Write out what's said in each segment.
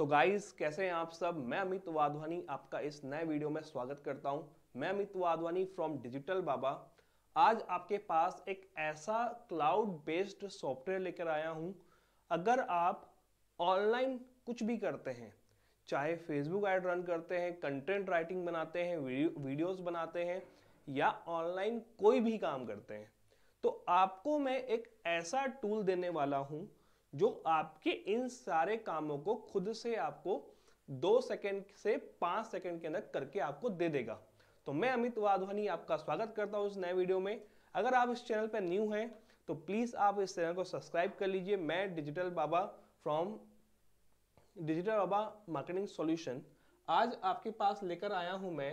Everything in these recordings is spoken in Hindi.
तो गाइस कैसे हैं आप सब मैं अमित वाधवानी आपका इस नए वीडियो में स्वागत करता हूं मैं अमित वाधवानी फ्रॉम डिजिटल बाबा आज आपके पास एक ऐसा क्लाउड बेस्ड सॉफ्टवेयर लेकर आया हूं अगर आप ऑनलाइन कुछ भी करते हैं चाहे फेसबुक ऐड रन करते हैं कंटेंट राइटिंग बनाते हैं वीडियोस बनाते हैं या ऑनलाइन कोई भी काम करते हैं तो आपको मैं एक ऐसा टूल देने वाला हूं जो आपके इन सारे कामों को खुद से आपको दो सेकेंड से पांच सेकेंड के अंदर करके आपको दे देगा तो मैं अमित वाधवानी आपका स्वागत करता हूं इस नए वीडियो में अगर आप इस चैनल पर न्यू हैं तो प्लीज़ आप इस चैनल को सब्सक्राइब कर लीजिए मैं Digital Baba from Digital Baba marketing solution आज आपके पास लेकर आया हूं मैं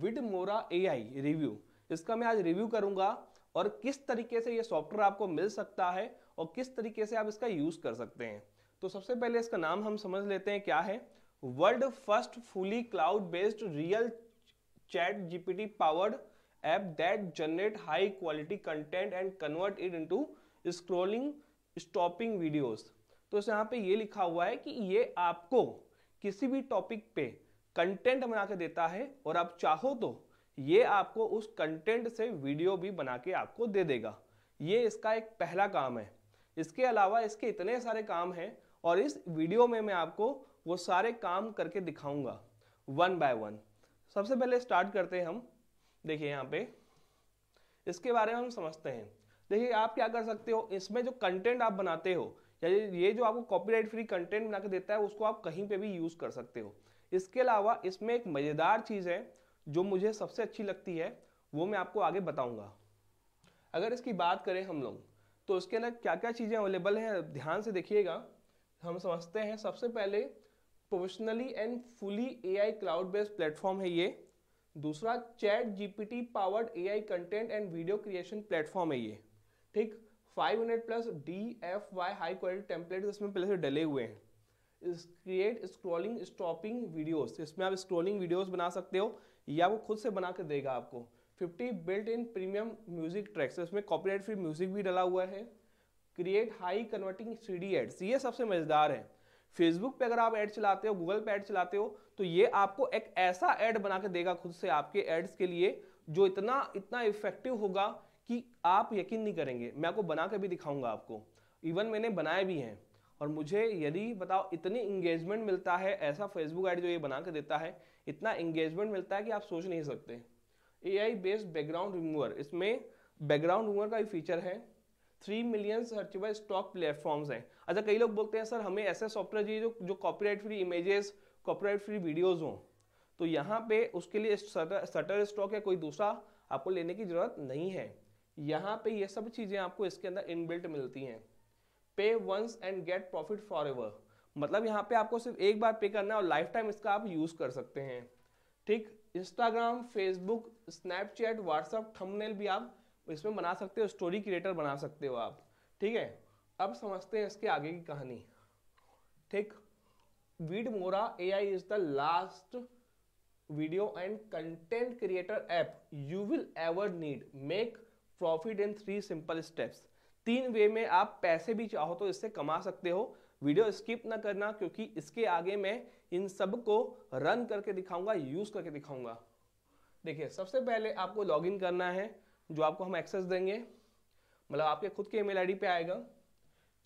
विड मोरा ए रिव्यू इसका मैं आज रिव्यू करूंगा और किस तरीके से ये सॉफ्टवेयर आपको मिल सकता है और किस तरीके से आप इसका यूज़ कर सकते हैं तो सबसे पहले इसका नाम हम समझ लेते हैं क्या है world first fully cloud based real chat GPT powered app that generate high quality content and convert it into scrolling stopping videos तो इस यहाँ पे ये लिखा हुआ है कि ये आपको किसी भी टॉपिक पे कंटेंट बना के देता है और आप चाहो तो ये आपको उस कंटेंट से वीडियो भी बना के आपको दे देगा ये इसका एक पहला काम है इसके अलावा इसके इतने सारे काम हैं और इस वीडियो में मैं आपको वो सारे काम करके दिखाऊंगा वन बाय वन सबसे पहले स्टार्ट करते हैं हम देखिए यहाँ पे इसके बारे में हम समझते हैं देखिए आप क्या कर सकते हो इसमें जो कंटेंट आप बनाते हो या ये जो आपको कॉपीराइट फ्री कंटेंट बना के देता है उसको आप कहीं पे भी यूज़ कर सकते हो इसके अलावा इसमें एक मज़ेदार चीज़ है जो मुझे सबसे अच्छी लगती है वो मैं आपको आगे बताऊंगा अगर इसकी बात करें हम लोग तो उसके अंदर क्या क्या चीज़ें अवेलेबल हैं ध्यान से देखिएगा हम समझते हैं सबसे पहले professionally and fully AI cloud based platform है ये दूसरा chat GPT powered AI content and video creation platform है ये ठीक 500 plus D F Y high quality template इसमें पहले से डले हुए हैं क्रिएट स्क्रॉलिंग स्टॉपिंग वीडियोस इसमें आप स्क्रॉलिंग वीडियोस बना सकते हो या वो खुद से बना कर देगा आपको fifty built in premium music tracks इसमें कॉपीराइट फ्री म्यूजिक भी डला हुआ है create high converting C D ads ये सबसे मज़ेदार है फेसबुक पे अगर आप एड चलाते हो गूगल पे ऐड चलाते हो तो ये आपको एक ऐसा ऐड बना के देगा खुद से आपके एड्स के लिए जो इतना इतना इफेक्टिव होगा कि आप यकीन नहीं करेंगे मैं आपको बना के भी दिखाऊंगा आपको इवन मैंने बनाए भी हैं और मुझे यदि बताओ इतनी इंगेजमेंट मिलता है ऐसा फेसबुक एड जो ये बना के देता है इतना इंगेजमेंट मिलता है कि आप सोच नहीं सकते A I based background remover इसमें बैकग्राउंड रिमूवर का भी फीचर है three million searchable stock platforms हैं अच्छा कई लोग बोलते हैं सर हमें ऐसे सॉफ्टवेयर चाहिए जो जो copyright free images copyright free videos हों तो यहाँ पे उसके लिए सटर स्टॉक या कोई दूसरा आपको लेने की ज़रूरत नहीं है यहाँ पे ये सब चीज़ें आपको इसके अंदर इनबिल्ट मिलती हैं pay once and get profit forever मतलब यहाँ पे आपको सिर्फ एक बार पे करना है और लाइफ टाइम इसका आप यूज़ कर सकते हैं ठीक Instagram Facebook Snapchat WhatsApp thumbnail भी आप इसमें बना सकते हो स्टोरी क्रिएटर बना सकते हो आप ठीक है अब समझते हैं इसके आगे की कहानी ठीक Vidmora A I is the last video and content creator app you will ever need make profit in three simple steps तीन वे में आप पैसे भी चाहो तो इससे कमा सकते हो वीडियो स्किप ना करना क्योंकि इसके आगे मैं इन सब को रन करके दिखाऊंगा यूज़ करके दिखाऊंगा देखिए सबसे पहले आपको लॉगिन करना है जो आपको हम एक्सेस देंगे मतलब आपके खुद के ईमेल आईडी पे आएगा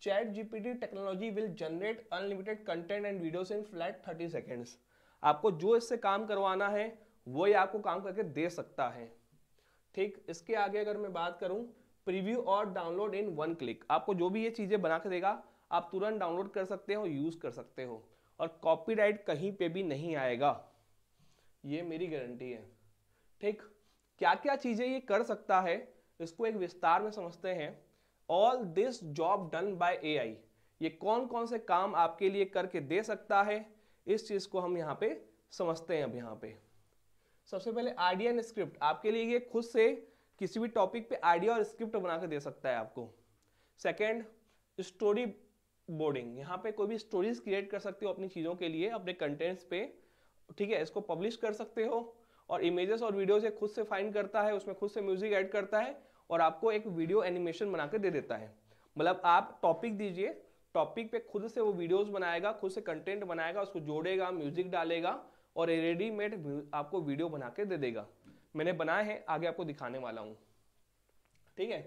chat GPT technology will generate unlimited content and videos in flat thirty seconds आपको जो इससे काम करवाना है वो ही आपको काम करके दे सकता है ठीक इसके आगे अगर मैं बात करूँ प्रीव्यू और डाउनलोड इन वन क्लिक आपको जो भी ये चीज़ें बना के देगा आप तुरंत डाउनलोड कर सकते हो यूज कर सकते हो और कॉपीराइट कहीं पे भी नहीं आएगा ये मेरी गारंटी है ठीक क्या क्या चीजें ये कर सकता है इसको एक विस्तार में समझते हैं all this job done by a ये कौन कौन से काम आपके लिए करके दे सकता है इस चीज को हम यहाँ पे समझते हैं अब यहाँ पे सबसे पहले आइडिया एंड स्क्रिप्ट आपके लिए ये खुद से किसी भी टॉपिक पे आइडिया और स्क्रिप्ट बना के दे सकता है आपको सेकेंड स्टोरी बोर्डिंग यहाँ पे कोई भी स्टोरीज क्रिएट कर सकते हो अपनी चीज़ों के लिए अपने कंटेंट्स पे ठीक है इसको पब्लिश कर सकते हो और इमेजेस और वीडियोज ये खुद से फाइंड करता है उसमें खुद से म्यूजिक ऐड करता है और आपको एक वीडियो एनिमेशन बना दे देता है मतलब आप टॉपिक दीजिए टॉपिक पे खुद से वो वीडियोस बनाएगा खुद से कंटेंट बनाएगा उसको जोड़ेगा म्यूजिक डालेगा और रेडीमेड आपको वीडियो बना के दे देगा मैंने बनाए हैं आगे आपको दिखाने वाला हूँ ठीक है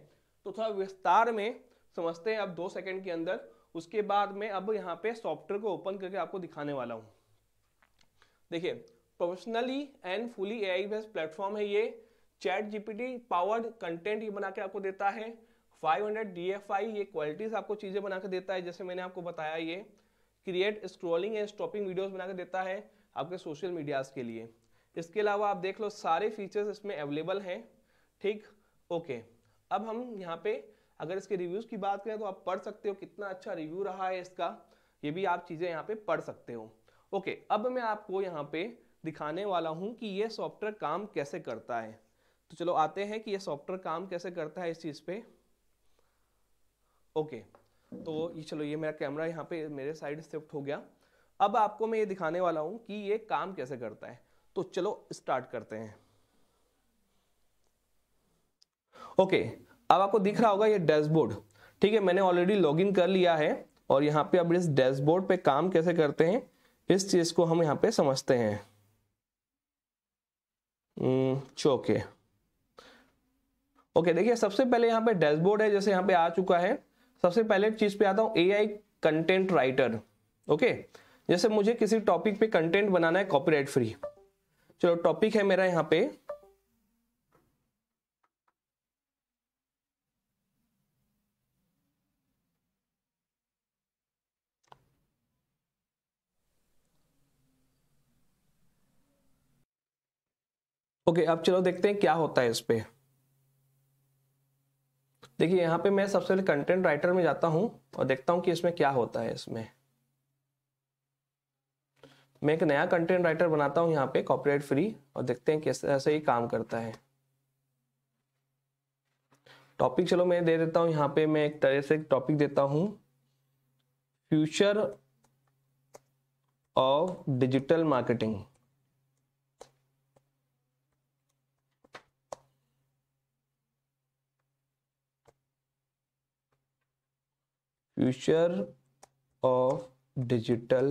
तो थोड़ा विस्तार में समझते हैं आप दो सेकंड के अंदर उसके बाद में अब यहाँ पे सॉफ्टवेयर को ओपन करके आपको दिखाने वाला हूँ देखिए professionally and fully AI based platform है ये चैट जीपीटी पावर्ड कंटेंट ये बना के आपको देता है 500 हंड्रेड ये क्वालिटीज आपको चीज़ें बना के देता है जैसे मैंने आपको बताया ये create scrolling and stopping videos बना के देता है आपके सोशल मीडियाज़ के लिए इसके अलावा आप देख लो सारे फीचर्स इसमें अवेलेबल हैं ठीक ओके अब हम यहाँ पे अगर इसके रिव्यूज़ की बात करें तो आप पढ़ सकते हो कितना अच्छा रिव्यू रहा है इसका ये भी आप चीज़ें यहाँ पे पढ़ सकते हो ओके अब मैं आपको यहाँ पे दिखाने वाला हूँ कि ये सॉफ्टवेयर काम कैसे करता है तो चलो आते हैं कि ये सॉफ्टवेयर काम कैसे करता है इस चीज़ पे ओके तो ये चलो ये मेरा कैमरा यहाँ पे मेरे साइड शिफ्ट हो गया अब आपको मैं ये दिखाने वाला हूँ कि ये काम कैसे करता है तो चलो स्टार्ट करते हैं ओके okay, अब आपको दिख रहा होगा ये डैशबोर्ड ठीक है मैंने ऑलरेडी लॉगिन कर लिया है और यहाँ पे अब इस डैशबोर्ड पे काम कैसे करते हैं इस चीज़ को हम यहाँ पे समझते हैं हम्म, चौके ओके देखिए सबसे पहले यहाँ पे डैशबोर्ड है जैसे यहाँ पे आ चुका है सबसे पहले चीज़ पे आता हूँ A I content writer okay जैसे मुझे किसी टॉपिक पे कंटेंट बनाना है कॉपीराइट फ्री चलो टॉपिक है मेरा यहाँ पे ओके अब चलो देखते हैं क्या होता है इस पर देखिए यहाँ पे मैं सबसे पहले कंटेंट राइटर में जाता हूँ और देखता हूँ कि इसमें क्या होता है इसमें मैं एक नया कंटेंट राइटर बनाता हूँ यहाँ पे कॉपीराइट फ्री और देखते हैं किस तरह से काम करता है टॉपिक चलो मैं दे देता हूँ यहाँ पे मैं एक तरह से टॉपिक देता हूँ future of digital marketing future of digital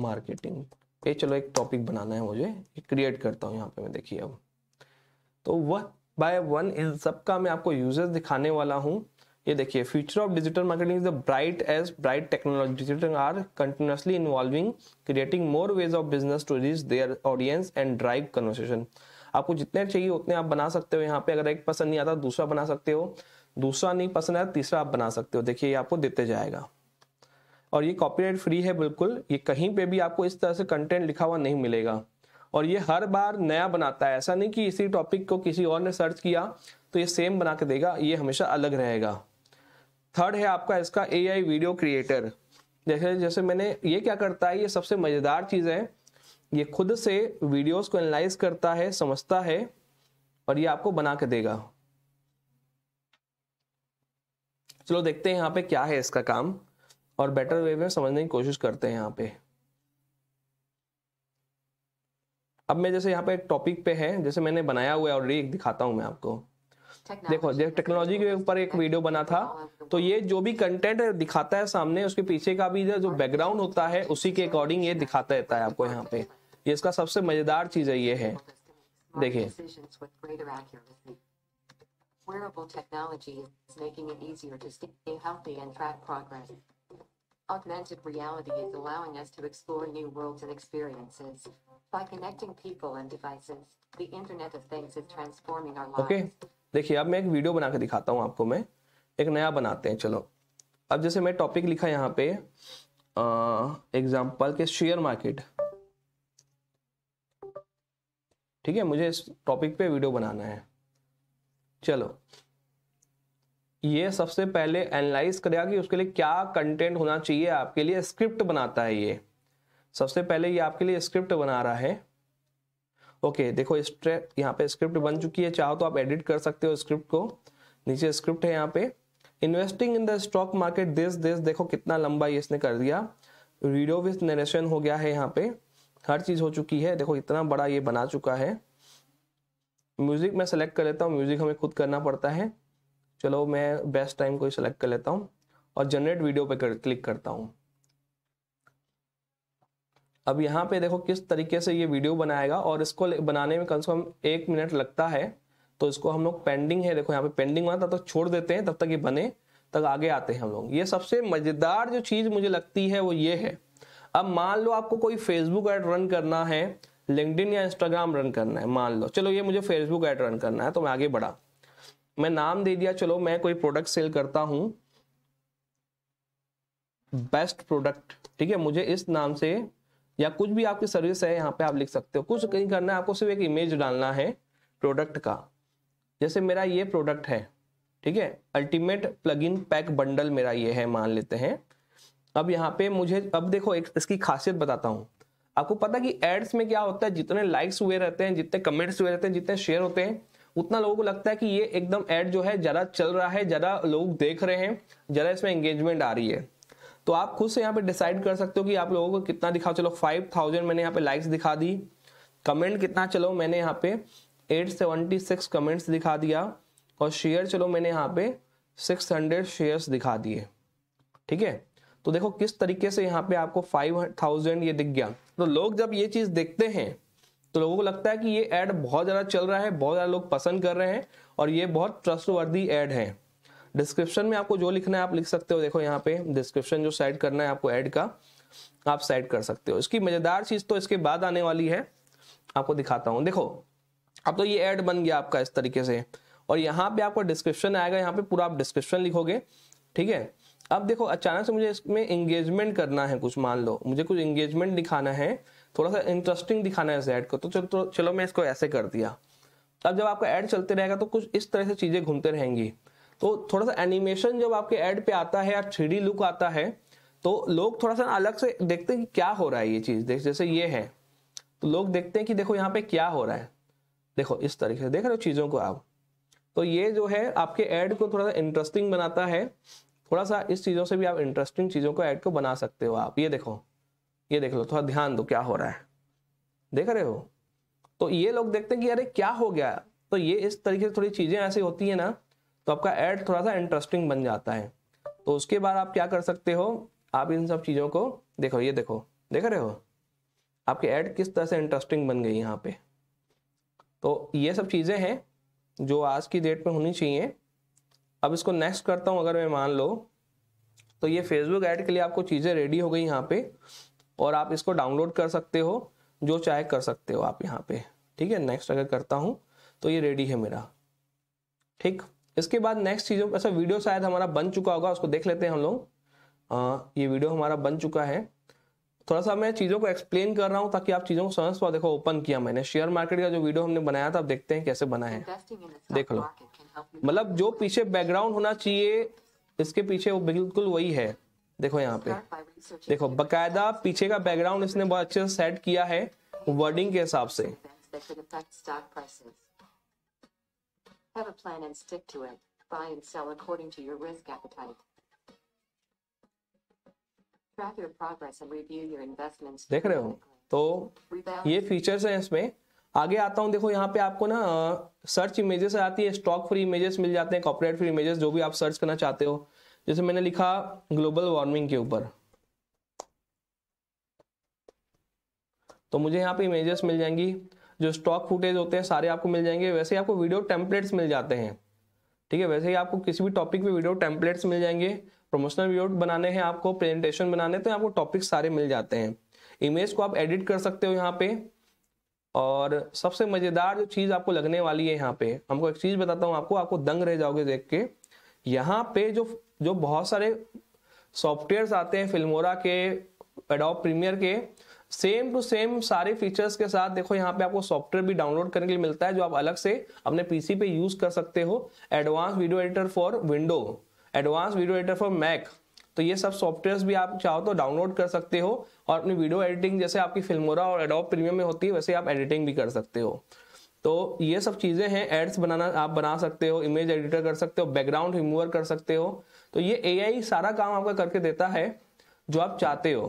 marketing ये चलो एक टॉपिक बनाना है मुझे क्रिएट करता हूँ यहाँ पे मैं देखिए अब तो वह बाय वन इन सब का मैं आपको यूजर्स दिखाने वाला हूँ ये देखिए future of digital marketing is the bright edge bright technology digital are continuously involving creating more ways of business to reach their audience and drive conversation आपको जितने चाहिए उतने आप बना सकते हो यहाँ पे अगर एक पसंद नहीं आता दूसरा बना सकते हो दूसरा नहीं पसंद आया तीसरा आप बना सकते हो देखिए ये आपको देते जाएगा और ये कॉपीराइट फ्री है बिल्कुल ये कहीं पे भी आपको इस तरह से कंटेंट लिखा हुआ नहीं मिलेगा और ये हर बार नया बनाता है ऐसा नहीं कि इसी टॉपिक को किसी और ने सर्च किया तो ये सेम बना के देगा ये हमेशा अलग रहेगा थर्ड है आपका इसका ए वीडियो क्रिएटर जैसे जैसे मैंने ये क्या करता है ये सबसे मज़ेदार चीज़ है ये खुद से वीडियोस को एनालाइज करता है समझता है और ये आपको बना के देगा चलो देखते हैं यहाँ पे क्या है इसका काम और बेटर वे में समझने की कोशिश करते हैं यहाँ पे अब मैं जैसे यहाँ पे एक टॉपिक पे है जैसे मैंने बनाया हुआ है ऑलरेडी एक दिखाता हूँ मैं आपको देखो टेक्नोलॉजी के ऊपर एक वीडियो बना था तो ये जो भी कंटेंट दिखाता है सामने उसके पीछे का भी जो बैकग्राउंड होता है उसी के अकॉर्डिंग ये दिखाता रहता है आपको यहाँ पे ये इसका सबसे मजेदार चीज है ये है देखिए Wearable technology is making it easier to stay healthy and track progress. Augmented reality is allowing us to explore new worlds and experiences. By connecting people and devices, the Internet of Things is transforming our lives. Okay, देखिए अब मैं एक वीडियो बना के दिखाता हूँ आपको मैं एक नया बनाते हैं चलो अब जैसे मैं टॉपिक लिखा यहाँ पे एग्जाम्पल के शेयर मार्केट ठीक है मुझे इस टॉपिक पे वीडियो बनाना है चलो ये सबसे पहले एनालाइज करेगा कि उसके लिए क्या कंटेंट होना चाहिए आपके लिए स्क्रिप्ट बनाता है ये सबसे पहले ये आपके लिए स्क्रिप्ट बना रहा है ओके देखो यहाँ पे स्क्रिप्ट बन चुकी है चाहो तो आप एडिट कर सकते हो स्क्रिप्ट को नीचे स्क्रिप्ट है यहाँ पे investing in the stock market this this देखो कितना लंबा ये इसने कर दिया वीडियो विथ नरेशन हो गया है यहाँ पे हर चीज हो चुकी है देखो इतना बड़ा ये बना चुका है म्यूज़िक मैं सेलेक्ट कर लेता हूँ म्यूज़िक हमें खुद करना पड़ता है चलो मैं बेस्ट टाइम को सेलेक्ट कर लेता हूँ और जनरेट वीडियो पे कर, क्लिक करता हूँ अब यहाँ पे देखो किस तरीके से ये वीडियो बनाएगा और इसको बनाने में कम से कम एक मिनट लगता है तो इसको हम लोग पेंडिंग है देखो यहाँ पे पेंडिंग होना तब तक तो छोड़ देते हैं तब तक ये बने तक आगे आते हैं हम लोग ये सबसे मजेदार जो चीज मुझे लगती है वो ये है अब मान लो आपको कोई फेसबुक एड रन करना है लिंकडिन या इंस्टाग्राम रन करना है मान लो चलो ये मुझे फेसबुक ऐड रन करना है तो मैं आगे बढ़ा मैं नाम दे दिया चलो मैं कोई प्रोडक्ट सेल करता हूँ बेस्ट प्रोडक्ट ठीक है मुझे इस नाम से या कुछ भी आपकी सर्विस है यहाँ पे आप लिख सकते हो कुछ कहीं करना है आपको सिर्फ एक इमेज डालना है प्रोडक्ट का जैसे मेरा ये प्रोडक्ट है ठीक है ultimate plug in pack bundle मेरा ये है मान लेते हैं अब यहाँ पे मुझे अब देखो एक इसकी खासियत बताता हूँ आपको पता कि एड्स में क्या होता है जितने लाइक्स हुए रहते हैं जितने कमेंट्स हुए रहते हैं जितने शेयर होते हैं उतना लोगों को लगता है कि ये एकदम एड जो है ज़्यादा चल रहा है ज़्यादा लोग देख रहे हैं ज़्यादा इसमें एंगेजमेंट आ रही है तो आप खुद से यहाँ पे डिसाइड कर सकते हो कि आप लोगों को कितना दिखाओ चलो फाइव थाउजेंड मैंने यहाँ पे लाइक्स दिखा दी कमेंट कितना चलो मैंने यहाँ पे एट सेवेंटी सिक्स कमेंट्स दिखा दिया और शेयर चलो मैंने यहाँ पे सिक्स हंड्रेड शेयर्स दिखा दिए ठीक है तो देखो किस तरीके से यहाँ पे आपको फाइव थाउजेंड ये दिख गया तो लोग जब ये चीज देखते हैं तो लोगों को लगता है कि ये एड बहुत ज्यादा चल रहा है बहुत ज्यादा लोग पसंद कर रहे हैं और ये बहुत ट्रस्टवर्दी एड है डिस्क्रिप्शन में आपको जो लिखना है आप लिख सकते हो देखो यहाँ पे डिस्क्रिप्शन जो सेट करना है आपको एड का आप सेट कर सकते हो इसकी मजेदार चीज तो इसके बाद आने वाली है आपको दिखाता हूँ देखो अब तो ये एड बन गया आपका इस तरीके से और यहाँ पे आपको डिस्क्रिप्शन आएगा यहाँ पे पूरा आप डिस्क्रिप्शन लिखोगे ठीक है अब देखो अचानक से मुझे इसमें इंगेजमेंट करना है कुछ मान लो मुझे कुछ इंगेजमेंट दिखाना है थोड़ा सा इंटरेस्टिंग दिखाना है इस ऐड को तो चलो तो चलो मैं इसको ऐसे कर दिया अब जब आपका ऐड चलते रहेगा तो कुछ इस तरह से चीज़ें घूमते रहेंगी तो थोड़ा सा एनिमेशन जब आपके ऐड पे आता है या थ्री लुक आता है तो लोग थोड़ा सा अलग से देखते हैं कि क्या हो रहा है ये चीज़ जैसे ये है तो लोग देखते हैं कि देखो यहाँ पे क्या हो रहा है देखो इस तरीके से देख रहे हो चीज़ों को आप तो ये जो है आपके एड को थोड़ा सा इंटरेस्टिंग बनाता है थोड़ा सा इस चीज़ों से भी आप इंटरेस्टिंग चीज़ों को ऐड को बना सकते हो आप ये देखो ये देख लो थोड़ा ध्यान दो क्या हो रहा है देख रहे हो तो ये लोग देखते हैं कि अरे क्या हो गया तो ये इस तरीके से थोड़ी चीज़ें ऐसी होती है ना तो आपका ऐड थोड़ा सा इंटरेस्टिंग बन जाता है तो उसके बाद आप क्या कर सकते हो आप इन सब चीज़ों को देखो ये देखो देख रहे हो आपके ऐड किस तरह से इंटरेस्टिंग बन गई यहाँ पे तो ये सब चीज़ें हैं जो आज की डेट में होनी चाहिए अब इसको नेक्स्ट करता हूँ अगर मैं मान लो तो ये फेसबुक ऐड के लिए आपको चीज़ें रेडी हो गई यहाँ पे और आप इसको डाउनलोड कर सकते हो जो चाहे कर सकते हो आप यहाँ पे ठीक है नेक्स्ट अगर करता हूँ तो ये रेडी है मेरा ठीक इसके बाद नेक्स्ट चीज़ों ऐसा वीडियो शायद हमारा बन चुका होगा उसको देख लेते हैं हम लोग ये वीडियो हमारा बन चुका है थोड़ा सा मैं चीज़ों को एक्सप्लेन कर रहा हूँ ताकि आप चीज़ों को समझ पाओ देखो ओपन किया मैंने शेयर मार्केट का जो वीडियो हमने बनाया था आप देखते हैं कैसे बना है देख लो मतलब जो पीछे बैकग्राउंड होना चाहिए इसके पीछे वो बिल्कुल वही है देखो यहाँ पे देखो बकायदा पीछे का बैकग्राउंड इसने बहुत अच्छे से सेट किया है वर्डिंग के हिसाब से Have a plan and stick to it. Buy and sell according to your risk appetite. देख रहे हो तो ये फीचर्स हैं इसमें आगे आता हूँ देखो यहाँ पे आपको ना सर्च इमेजेस आती है स्टॉक फ्री इमेजेस मिल जाते हैं कॉपरेट फ्री इमेजेस जो भी आप सर्च करना चाहते हो जैसे मैंने लिखा ग्लोबल वार्मिंग के ऊपर तो मुझे यहाँ पे इमेजेस मिल जाएंगी जो स्टॉक फुटेज होते हैं सारे आपको मिल जाएंगे वैसे ही आपको वीडियो टेम्पलेट्स मिल जाते हैं ठीक है वैसे ही आपको किसी भी टॉपिक पे वीडियो टेम्पलेट्स मिल जाएंगे प्रमोशनल वीडियो बनाने हैं आपको प्रेजेंटेशन बनाने तो आपको टॉपिक सारे मिल जाते हैं इमेज को आप एडिट कर सकते हो यहाँ पे और सबसे मज़ेदार जो चीज़ आपको लगने वाली है यहाँ पे हमको एक चीज़ बताता हूँ आपको आपको दंग रह जाओगे देख के यहाँ पे जो जो बहुत सारे सॉफ्टवेयर्स आते हैं फिल्मोरा के एडोप प्रीमियर के सेम टू सेम सारे फीचर्स के साथ देखो यहाँ पे आपको सॉफ्टवेयर भी डाउनलोड करने के लिए मिलता है जो आप अलग से अपने पीसी पे यूज कर सकते हो advance video editor for window advance video editor for Mac तो ये सब सॉफ्टवेयर भी आप चाहो तो डाउनलोड कर सकते हो और अपनी वीडियो एडिटिंग जैसे आपकी फिल्मोरा और एडोप प्रीमियम में होती है वैसे आप एडिटिंग भी कर सकते हो तो ये सब चीज़ें हैं एड्स बनाना आप बना सकते हो इमेज एडिटर कर सकते हो बैकग्राउंड रिमूवर कर सकते हो तो ये ए सारा काम आपका करके देता है जो आप चाहते हो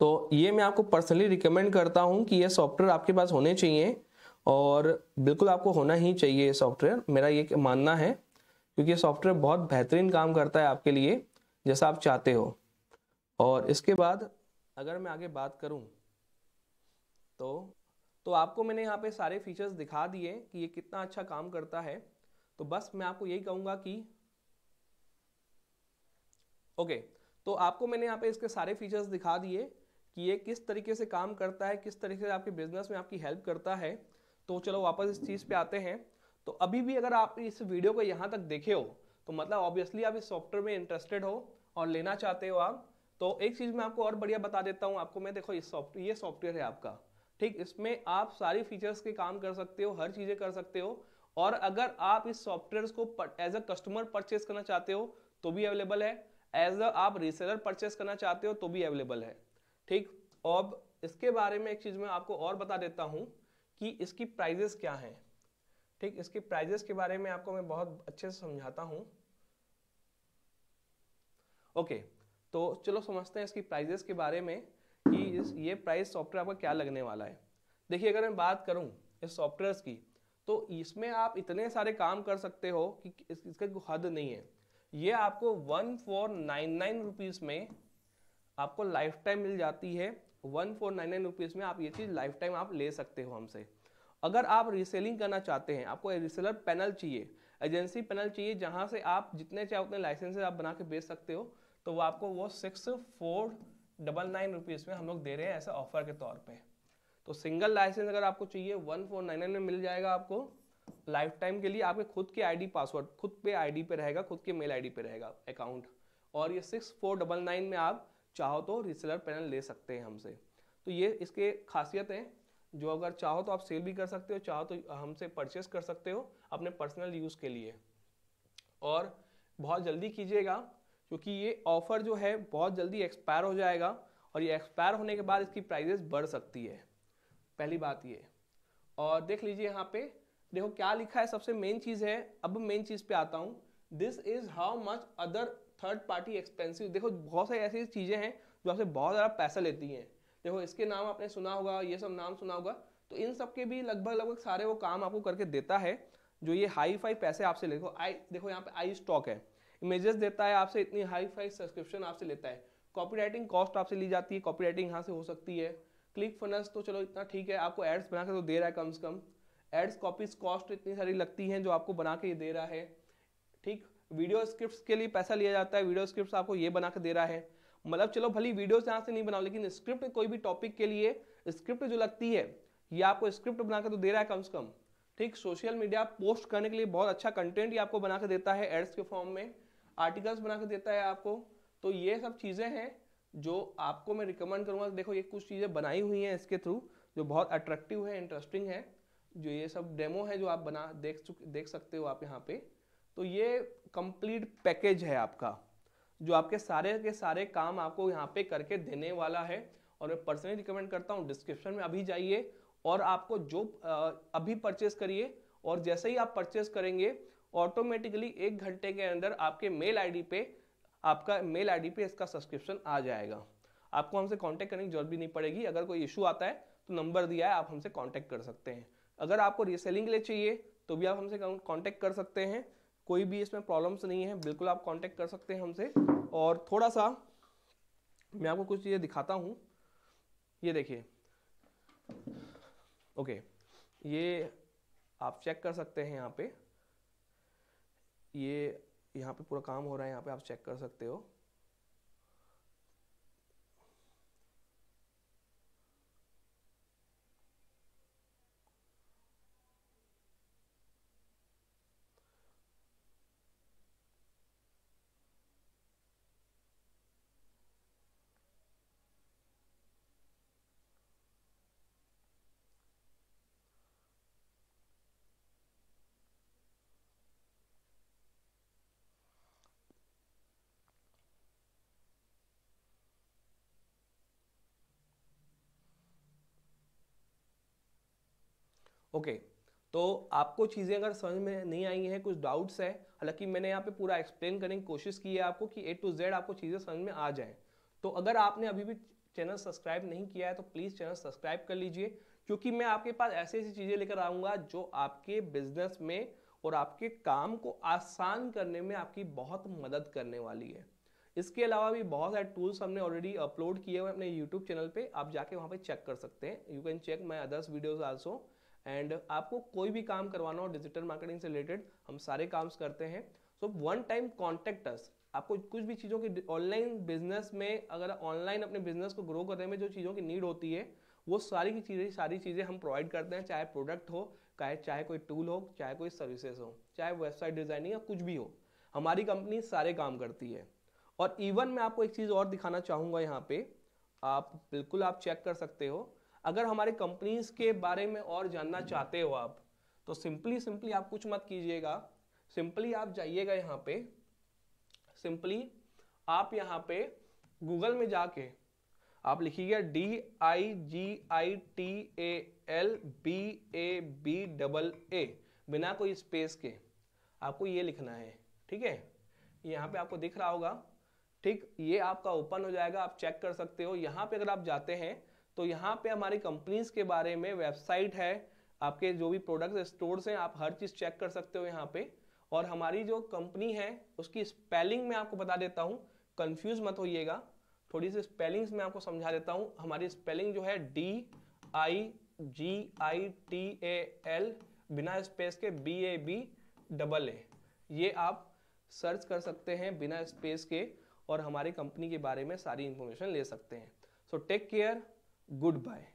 तो ये मैं आपको पर्सनली रिकमेंड करता हूँ कि ये सॉफ्टवेयर आपके पास होने चाहिए और बिल्कुल आपको होना ही चाहिए ये सॉफ्टवेयर मेरा ये मानना है क्योंकि ये सॉफ्टवेयर बहुत बेहतरीन काम करता है आपके लिए जैसा आप चाहते हो और इसके बाद अगर मैं आगे बात करूं तो तो आपको मैंने यहाँ पे सारे फीचर्स दिखा दिए कि ये कितना अच्छा काम करता है तो बस मैं आपको यही कहूँगा कि ओके तो आपको मैंने यहाँ पे इसके सारे फीचर्स दिखा दिए कि ये किस तरीके से काम करता है किस तरीके से आपके बिजनेस में आपकी हेल्प करता है तो चलो वापस इस चीज़ पे आते हैं तो अभी भी अगर आप इस वीडियो को यहाँ तक देखे हो तो मतलब ऑब्वियसली आप इस सॉफ्टवेयर में इंटरेस्टेड हो और लेना चाहते हो आप तो एक चीज़ मैं आपको और बढ़िया बता देता हूँ आपको मैं देखो इस सॉफ्ट ये सॉफ्टवेयर है आपका ठीक इसमें आप सारी फीचर्स के काम कर सकते हो हर चीज़ें कर सकते हो और अगर आप इस सॉफ्टवेयर को एज अ कस्टमर परचेज करना चाहते हो तो भी अवेलेबल है एज अ आप रीसेलर परचेज करना चाहते हो तो भी अवेलेबल है ठीक अब इसके बारे में एक चीज़ मैं आपको और बता देता हूँ कि इसकी प्राइजेस क्या हैं ठीक इसके प्राइजेस के बारे में आपको मैं बहुत अच्छे से समझाता हूँ ओके तो चलो समझते हैं इसकी प्राइजेस के बारे में कि ये प्राइस सॉफ्टवेयर आपका क्या लगने वाला है देखिए अगर मैं बात करूँ इस सॉफ्टवेयर की तो इसमें आप इतने सारे काम कर सकते हो कि इसका हद नहीं है ये आपको one four nine nine rupees में आपको लाइफ टाइम मिल जाती है one four nine nine rupees में आप ये चीज़ लाइफ टाइम आप ले सकते हो हमसे अगर आप रीसेलिंग करना चाहते हैं आपको रीसेलर पैनल चाहिए एजेंसी पैनल चाहिए जहाँ से आप जितने चाहे उतने लाइसेंस आप बना के बेच सकते हो तो वो आपको वो six four double nine rupees में हम लोग दे रहे हैं ऐसे ऑफर के तौर पे तो सिंगल लाइसेंस अगर आपको चाहिए वन फोर नाइन नाइन में मिल जाएगा आपको लाइफ टाइम के लिए आपके खुद के आईडी पासवर्ड खुद पे आईडी पे रहेगा खुद के मेल आईडी पे रहेगा अकाउंट और ये सिक्स फोर डबल नाइन में आप चाहो तो रिसलर पैनल ले सकते हैं हमसे तो ये इसके खासियत है जो अगर चाहो तो आप सेल भी कर सकते हो चाहो तो हमसे परचेस कर सकते हो अपने पर्सनल यूज़ के लिए और बहुत जल्दी कीजिएगा क्योंकि ये ऑफ़र जो है बहुत जल्दी एक्सपायर हो जाएगा और ये एक्सपायर होने के बाद इसकी प्राइजेस बढ़ सकती है पहली बात ये और देख लीजिए यहाँ पे देखो क्या लिखा है सबसे मेन चीज़ है अब मेन चीज़ पे आता हूँ this is how much other third party expensive देखो बहुत सारी ऐसी चीज़ें हैं जो आपसे बहुत ज़्यादा पैसा लेती हैं देखो इसके नाम आपने सुना होगा ये सब नाम सुना होगा तो इन सब के भी लगभग लगभग सारे वो काम आपको करके देता है जो ये हाई फाई पैसे आपसे ले आई देखो यहाँ पे आई स्टॉक है इमेजेस देता है आपसे इतनी हाई फाई सब्सक्रिप्शन आपसे लेता है कॉपी राइटिंग कॉस्ट आपसे ली जाती है कॉपी राइटिंग यहाँ से हो सकती है क्लिक फनस तो चलो इतना ठीक है आपको एड्स बना के तो दे रहा है कम से कम एड्स कॉपीज कॉस्ट इतनी सारी लगती हैं जो आपको बना के दे रहा है ठीक वीडियो स्क्रिप्ट के लिए पैसा लिया जाता है वीडियो स्क्रिप्ट आपको ये बना के दे रहा है मतलब चलो भली से यहाँ से नहीं बनाओ लेकिन स्क्रिप्ट कोई भी टॉपिक के लिए स्क्रिप्ट जो लगती है ये आपको स्क्रिप्ट बनाकर तो दे रहा है कम से कम ठीक सोशल मीडिया पोस्ट करने के लिए बहुत अच्छा कंटेंट ये आपको बनाकर देता है एड्स के फॉर्म में आर्टिकल्स बना देता है आपको तो ये सब चीज़ें हैं जो आपको मैं रिकमेंड करूँगा देखो ये कुछ चीज़ें बनाई हुई हैं इसके थ्रू जो बहुत अट्रैक्टिव है इंटरेस्टिंग है जो ये सब डेमो है जो आप बना देख देख सकते हो आप यहाँ पे तो ये कंप्लीट पैकेज है आपका जो आपके सारे के सारे काम आपको यहाँ पे करके देने वाला है और मैं पर्सनली रिकमेंड करता हूँ डिस्क्रिप्शन में अभी जाइए और आपको जो अभी परचेज करिए और जैसे ही आप परचेज करेंगे ऑटोमेटिकली एक घंटे के अंदर आपके मेल आईडी पे आपका मेल आईडी पे इसका सब्सक्रिप्शन आ जाएगा आपको हमसे कांटेक्ट करने की जरूरत भी नहीं पड़ेगी अगर कोई इशू आता है तो नंबर दिया है आप हमसे कांटेक्ट कर सकते हैं अगर आपको रीसेलिंग के लिए चाहिए तो भी आप हमसे कांटेक्ट कर सकते हैं कोई भी इसमें प्रॉब्लम्स नहीं है बिल्कुल आप कांटेक्ट कर सकते हैं हमसे और थोड़ा सा मैं आपको कुछ ये दिखाता हूँ ये देखिए ओके ये आप चेक कर सकते हैं यहाँ पे ये यहाँ पे पूरा काम हो रहा है यहाँ पे आप चेक कर सकते हो ओके तो आपको चीज़ें अगर समझ में नहीं आई हैं कुछ डाउट्स है हालांकि मैंने यहाँ पे पूरा एक्सप्लेन करने की कोशिश की है आपको कि ए टू जेड आपको चीज़ें समझ में आ जाएं तो अगर आपने अभी भी चैनल सब्सक्राइब नहीं किया है तो प्लीज़ चैनल सब्सक्राइब कर लीजिए क्योंकि मैं आपके पास ऐसी ऐसी चीज़ें लेकर आऊँगा जो आपके बिजनेस में और आपके काम को आसान करने में आपकी बहुत मदद करने वाली है इसके अलावा भी बहुत सारे टूल्स हमने ऑलरेडी अपलोड किए हुए अपने यूट्यूब चैनल पर आप जाके वहाँ पे चेक कर सकते हैं you can check my others videos also and आपको कोई भी काम करवाना हो डिजिटल मार्केटिंग से रिलेटेड हम सारे काम करते हैं सो वन टाइम कॉन्टेक्टर्स आपको कुछ भी चीज़ों की ऑनलाइन बिजनेस में अगर ऑनलाइन अपने बिजनेस को ग्रो करने में जो चीज़ों की नीड होती है वो सारी की चीज़ें सारी चीज़ें हम प्रोवाइड करते हैं चाहे प्रोडक्ट हो चाहे चाहे कोई टूल हो चाहे कोई सर्विसेज हो चाहे वेबसाइट डिजाइनिंग या कुछ भी हो हमारी कंपनी सारे काम करती है और इवन मैं आपको एक चीज़ और दिखाना चाहूँगा यहाँ पे आप बिल्कुल आप चेक कर सकते हो अगर हमारे कंपनीज के बारे में और जानना चाहते हो आप तो सिंपली सिंपली आप कुछ मत कीजिएगा सिंपली आप जाइएगा यहाँ पे सिंपली आप यहाँ पे गूगल में जाके आप लिखिएगा D I G I T A L B A B double A बिना कोई स्पेस के आपको ये लिखना है ठीक है यहाँ पे आपको दिख रहा होगा ठीक ये आपका ओपन हो जाएगा आप चेक कर सकते हो यहाँ पे अगर आप जाते हैं तो यहाँ पे हमारी कंपनीज के बारे में वेबसाइट है आपके जो भी प्रोडक्ट स्टोर हैं आप हर चीज़ चेक कर सकते हो यहाँ पे और हमारी जो कंपनी है उसकी स्पेलिंग में आपको बता देता हूँ कंफ्यूज मत होइएगा थोड़ी सी स्पेलिंग्स में आपको समझा देता हूँ हमारी स्पेलिंग जो है D I G I T A L बिना स्पेस के B A B double A ये आप सर्च कर सकते हैं बिना स्पेस के और हमारी कंपनी के बारे में सारी इंफॉर्मेशन ले सकते हैं सो टेक केयर goodbye